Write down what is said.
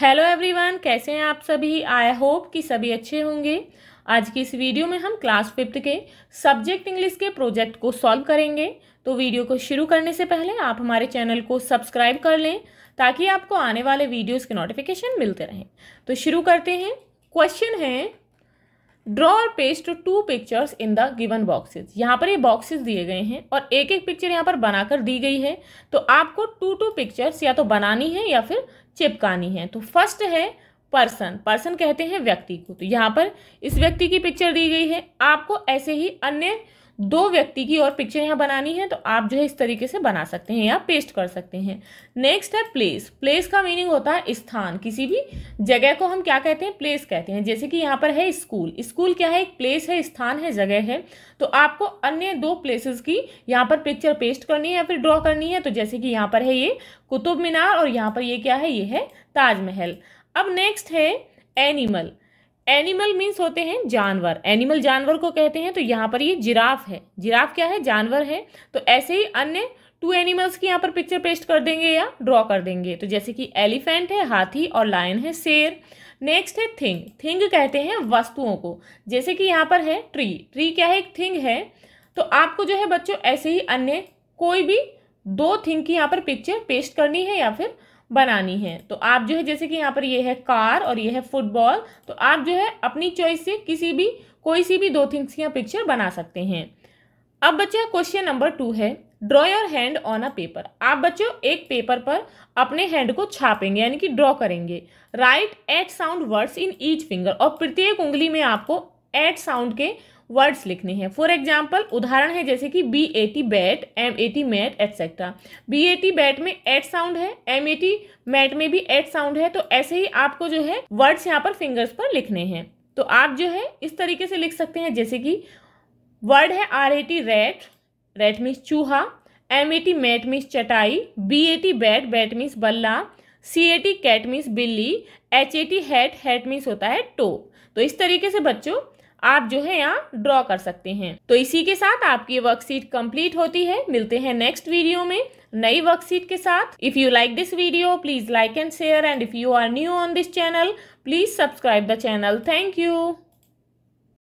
hello everyone कैसे हैं आप सभी आई होप कि सभी अच्छे होंगे आज की इस वीडियो में हम क्लास फिफ्थ के सब्जेक्ट इंग्लिश के प्रोजेक्ट को सॉल्व करेंगे तो वीडियो को शुरू करने से पहले आप हमारे चैनल को सब्सक्राइब कर लें ताकि आपको आने वाले वीडियोस के नोटिफिकेशन मिलते रहें तो शुरू करते हैं क्वेश्चन है ड्रॉ और paste two pictures in the given boxes यहाँ पर ये बॉक्सेस दिए गए हैं और एक एक पिक्चर यहाँ पर बनाकर दी गई है तो आपको टू टू पिक्चर्स या तो बनानी है या फिर चिपकानी है तो फर्स्ट है पर्सन पर्सन कहते हैं व्यक्ति को तो यहाँ पर इस व्यक्ति की पिक्चर दी गई है आपको ऐसे ही अन्य दो व्यक्ति की और पिक्चर यहाँ बनानी है तो आप जो है इस तरीके से बना सकते हैं या पेस्ट कर सकते हैं नेक्स्ट है प्लेस प्लेस का मीनिंग होता है स्थान किसी भी जगह को हम क्या कहते हैं प्लेस कहते हैं जैसे कि यहाँ पर है स्कूल स्कूल क्या है एक प्लेस है स्थान है जगह है तो आपको अन्य दो प्लेसेस की यहाँ पर पिक्चर पेस्ट करनी है या फिर ड्रॉ करनी है तो जैसे कि यहाँ पर है ये कुतुब मीनार और यहाँ पर ये क्या है ये है ताजमहल अब नेक्स्ट है एनिमल एनिमल मीन्स होते हैं जानवर एनिमल जानवर को कहते हैं तो यहाँ पर ये जिराफ है जिराफ क्या है जानवर है तो ऐसे ही अन्य टू एनिमल्स की यहाँ पर पिक्चर पेस्ट कर देंगे या ड्रॉ कर देंगे तो जैसे कि एलिफेंट है हाथी और लायन है शेर नेक्स्ट है थिंग थिंग कहते हैं वस्तुओं को जैसे कि यहाँ पर है ट्री ट्री क्या है एक थिंग है तो आपको जो है बच्चों ऐसे ही अन्य कोई भी दो थिंग की यहाँ पर पिक्चर पेस्ट करनी है या फिर बनानी है तो आप जो है जैसे कि यहाँ पर ये है कार और ये है फुटबॉल तो आप जो है अपनी चॉइस से किसी भी कोई सी भी दो थिंग्स की पिक्चर बना सकते हैं अब बच्चा क्वेश्चन नंबर टू है draw your hand on a paper आप बच्चों एक पेपर पर अपने हैंड को छापेंगे यानी कि ड्रॉ करेंगे write at sound words in each finger और प्रत्येक उंगली में आपको एट साउंड के वर्ड्स लिखने हैं फॉर एग्जाम्पल उदाहरण है जैसे कि B A T bat M A T mat etcetera B A T bat में एट साउंड है एम ए टी मैट में भी एट साउंड है तो ऐसे ही आपको जो है वर्ड्स यहाँ पर फिंगर्स पर लिखने हैं तो आप जो है इस तरीके से लिख सकते हैं जैसे कि वर्ड है R A T rat rat means चूहा M A T mat means चटाई B A T bat bat means बल्ला C A T cat means बिल्ली H A T hat hat means होता है टो तो इस तरीके से बच्चों आप जो है यहाँ ड्रॉ कर सकते हैं तो इसी के साथ आपकी वर्कशीट कंप्लीट होती है मिलते हैं नेक्स्ट वीडियो में नई वर्कशीट के साथ if you like this video please like and share and if you are new on this channel please subscribe the channel thank you